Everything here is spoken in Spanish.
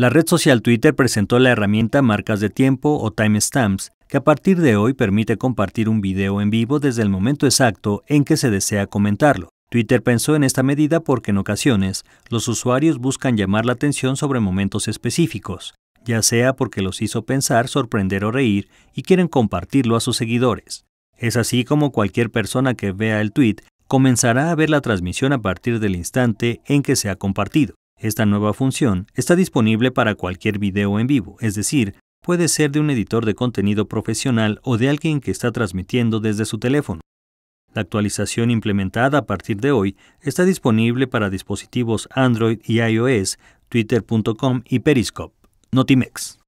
La red social Twitter presentó la herramienta Marcas de Tiempo o Timestamps, que a partir de hoy permite compartir un video en vivo desde el momento exacto en que se desea comentarlo. Twitter pensó en esta medida porque en ocasiones los usuarios buscan llamar la atención sobre momentos específicos, ya sea porque los hizo pensar, sorprender o reír y quieren compartirlo a sus seguidores. Es así como cualquier persona que vea el tweet comenzará a ver la transmisión a partir del instante en que se ha compartido. Esta nueva función está disponible para cualquier video en vivo, es decir, puede ser de un editor de contenido profesional o de alguien que está transmitiendo desde su teléfono. La actualización implementada a partir de hoy está disponible para dispositivos Android y iOS, twitter.com y Periscope. Notimex.